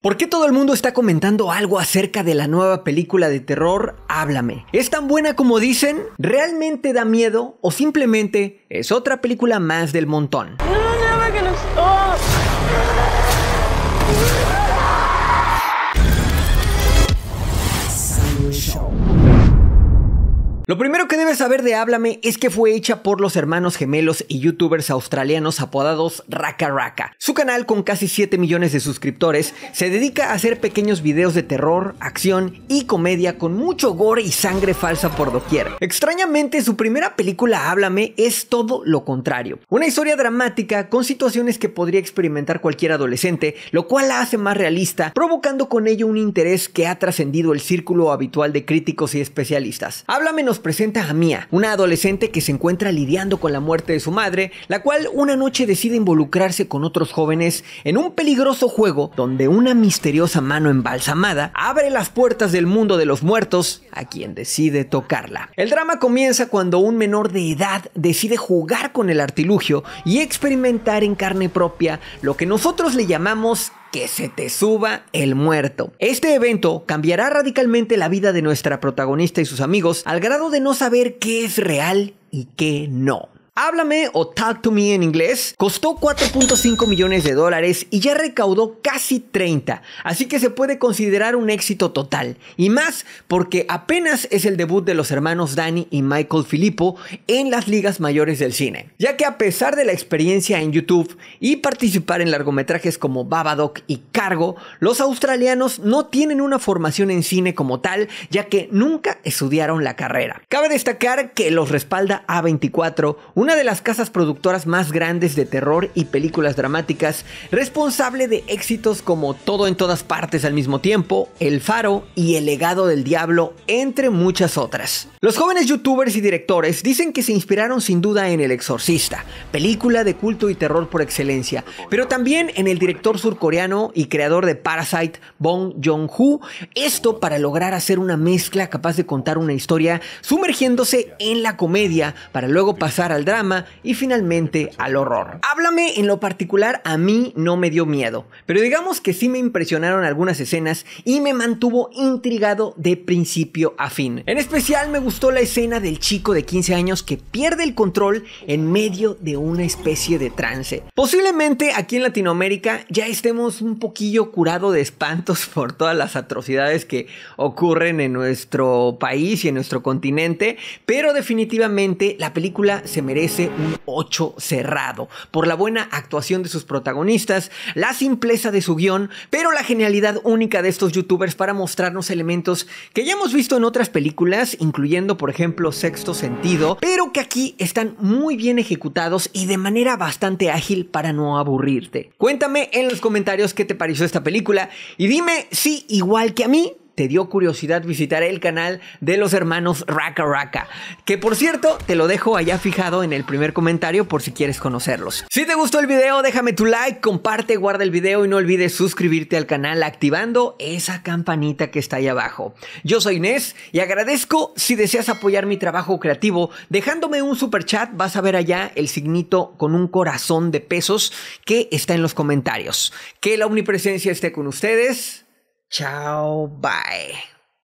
¿Por qué todo el mundo está comentando algo acerca de la nueva película de terror? Háblame. ¿Es tan buena como dicen? ¿Realmente da miedo? ¿O simplemente es otra película más del montón? No, no, no, Lo primero que debes saber de Háblame es que fue hecha por los hermanos gemelos y youtubers australianos apodados Raka Raka. Su canal, con casi 7 millones de suscriptores, se dedica a hacer pequeños videos de terror, acción y comedia con mucho gore y sangre falsa por doquier. Extrañamente, su primera película Háblame es todo lo contrario. Una historia dramática con situaciones que podría experimentar cualquier adolescente, lo cual la hace más realista, provocando con ello un interés que ha trascendido el círculo habitual de críticos y especialistas. Háblame nos presenta a Mia, una adolescente que se encuentra lidiando con la muerte de su madre, la cual una noche decide involucrarse con otros jóvenes en un peligroso juego donde una misteriosa mano embalsamada abre las puertas del mundo de los muertos a quien decide tocarla. El drama comienza cuando un menor de edad decide jugar con el artilugio y experimentar en carne propia lo que nosotros le llamamos que se te suba el muerto. Este evento cambiará radicalmente la vida de nuestra protagonista y sus amigos al grado de no saber qué es real y qué no. Háblame o Talk to Me en inglés costó 4.5 millones de dólares y ya recaudó casi 30, así que se puede considerar un éxito total. Y más porque apenas es el debut de los hermanos Danny y Michael Filippo en las ligas mayores del cine, ya que a pesar de la experiencia en YouTube y participar en largometrajes como Babadoc y Cargo, los australianos no tienen una formación en cine como tal, ya que nunca estudiaron la carrera. Cabe destacar que los respalda A24, una una de las casas productoras más grandes de terror y películas dramáticas, responsable de éxitos como Todo en todas partes al mismo tiempo, El Faro y El legado del diablo, entre muchas otras. Los jóvenes youtubers y directores dicen que se inspiraron sin duda en El Exorcista, película de culto y terror por excelencia, pero también en el director surcoreano y creador de Parasite, Bong Joon-ho, esto para lograr hacer una mezcla capaz de contar una historia sumergiéndose en la comedia para luego pasar al drama y finalmente al horror. Háblame en lo particular, a mí no me dio miedo, pero digamos que sí me impresionaron algunas escenas y me mantuvo intrigado de principio a fin. En especial me gustó la escena del chico de 15 años que pierde el control en medio de una especie de trance. Posiblemente aquí en Latinoamérica ya estemos un poquillo curado de espantos por todas las atrocidades que ocurren en nuestro país y en nuestro continente, pero definitivamente la película se merece un 8 cerrado, por la buena actuación de sus protagonistas, la simpleza de su guión, pero la genialidad única de estos youtubers para mostrarnos elementos que ya hemos visto en otras películas, incluyendo por ejemplo Sexto Sentido, pero que aquí están muy bien ejecutados y de manera bastante ágil para no aburrirte. Cuéntame en los comentarios qué te pareció esta película y dime si igual que a mí te dio curiosidad visitar el canal de los hermanos Raka Raka, que por cierto te lo dejo allá fijado en el primer comentario por si quieres conocerlos. Si te gustó el video, déjame tu like, comparte, guarda el video y no olvides suscribirte al canal activando esa campanita que está ahí abajo. Yo soy Inés y agradezco si deseas apoyar mi trabajo creativo dejándome un super chat, vas a ver allá el signito con un corazón de pesos que está en los comentarios. Que la omnipresencia esté con ustedes. Ciao. Bye.